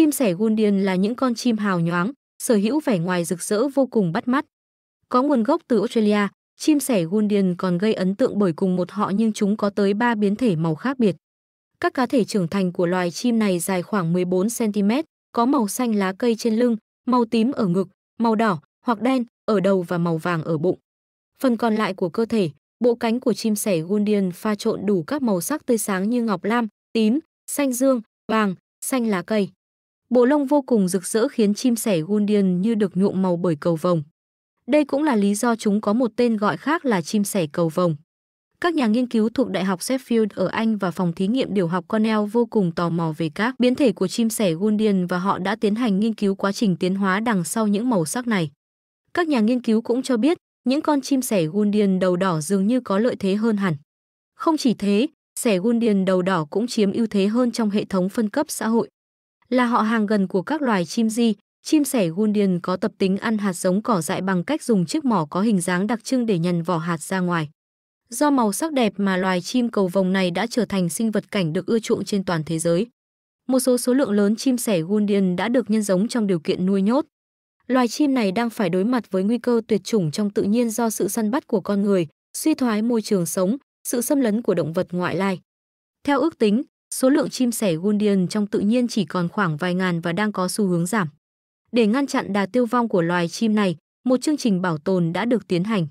Chim sẻ Gundian là những con chim hào nhoáng, sở hữu vẻ ngoài rực rỡ vô cùng bắt mắt. Có nguồn gốc từ Australia, chim sẻ Gundian còn gây ấn tượng bởi cùng một họ nhưng chúng có tới 3 biến thể màu khác biệt. Các cá thể trưởng thành của loài chim này dài khoảng 14 cm, có màu xanh lá cây trên lưng, màu tím ở ngực, màu đỏ hoặc đen ở đầu và màu vàng ở bụng. Phần còn lại của cơ thể, bộ cánh của chim sẻ Gundian pha trộn đủ các màu sắc tươi sáng như ngọc lam, tím, xanh dương, vàng, xanh lá cây. Bộ lông vô cùng rực rỡ khiến chim sẻ Gundian như được nhuộm màu bởi cầu vồng. Đây cũng là lý do chúng có một tên gọi khác là chim sẻ cầu vồng. Các nhà nghiên cứu thuộc Đại học Sheffield ở Anh và phòng thí nghiệm điều học Cornell vô cùng tò mò về các biến thể của chim sẻ Gundian và họ đã tiến hành nghiên cứu quá trình tiến hóa đằng sau những màu sắc này. Các nhà nghiên cứu cũng cho biết, những con chim sẻ Gundian đầu đỏ dường như có lợi thế hơn hẳn. Không chỉ thế, sẻ Gundian đầu đỏ cũng chiếm ưu thế hơn trong hệ thống phân cấp xã hội là họ hàng gần của các loài chim di. Chim sẻ Gundian có tập tính ăn hạt giống cỏ dại bằng cách dùng chiếc mỏ có hình dáng đặc trưng để nhằn vỏ hạt ra ngoài. Do màu sắc đẹp mà loài chim cầu vồng này đã trở thành sinh vật cảnh được ưa chuộng trên toàn thế giới. Một số số lượng lớn chim sẻ Gundian đã được nhân giống trong điều kiện nuôi nhốt. Loài chim này đang phải đối mặt với nguy cơ tuyệt chủng trong tự nhiên do sự săn bắt của con người, suy thoái môi trường sống, sự xâm lấn của động vật ngoại lai. Theo ước tính, Số lượng chim sẻ Golden trong tự nhiên chỉ còn khoảng vài ngàn và đang có xu hướng giảm. Để ngăn chặn đà tiêu vong của loài chim này, một chương trình bảo tồn đã được tiến hành.